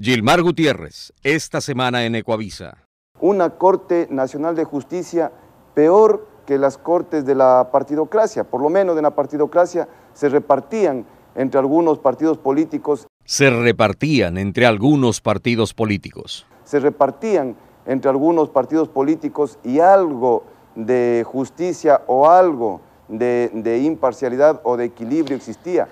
Gilmar Gutiérrez, esta semana en Ecuavisa. Una Corte Nacional de Justicia peor que las cortes de la partidocracia, por lo menos de la partidocracia se repartían entre algunos partidos políticos. Se repartían entre algunos partidos políticos. Se repartían entre algunos partidos políticos y algo de justicia o algo de imparcialidad o de equilibrio existía.